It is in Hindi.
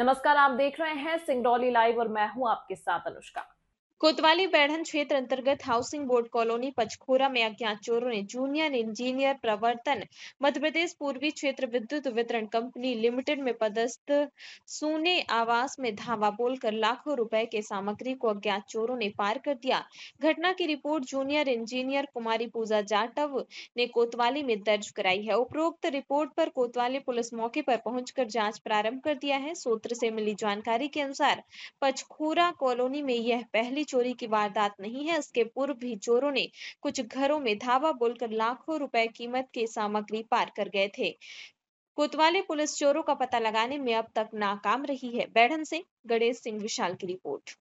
नमस्कार आप देख रहे हैं सिंगरौली लाइव और मैं हूं आपके साथ अनुष्का कोतवाली बैढ़न क्षेत्र अंतर्गत हाउसिंग बोर्ड कॉलोनी पचखोरा में अज्ञात चोरों ने जूनियर इंजीनियर प्रवर्तन मध्य प्रदेश पूर्वी क्षेत्र विद्युत वितरण कंपनी लिमिटेड में पदस्थ सोने आवास में धावा बोलकर लाखों रुपए के सामग्री को अज्ञात चोरों ने पार कर दिया घटना की report junior engineer Kumari Pooja Jatav ने कोतवाली में दर्ज कराई है उपरोक्त रिपोर्ट पर कोतवाली पुलिस मौके पर पहुंचकर जांच प्रारंभ कर दिया है सूत्र से मिली जानकारी के अनुसार पचखोरा कॉलोनी में यह पहली चोरी की वारदात नहीं है इसके पूर्व भी चोरों ने कुछ घरों में धावा बोलकर लाखों रुपए कीमत की सामग्री पार कर गए थे कोतवाली पुलिस चोरों का पता लगाने में अब तक नाकाम रही है बैढ़न से गणेश सिंह विशाल की रिपोर्ट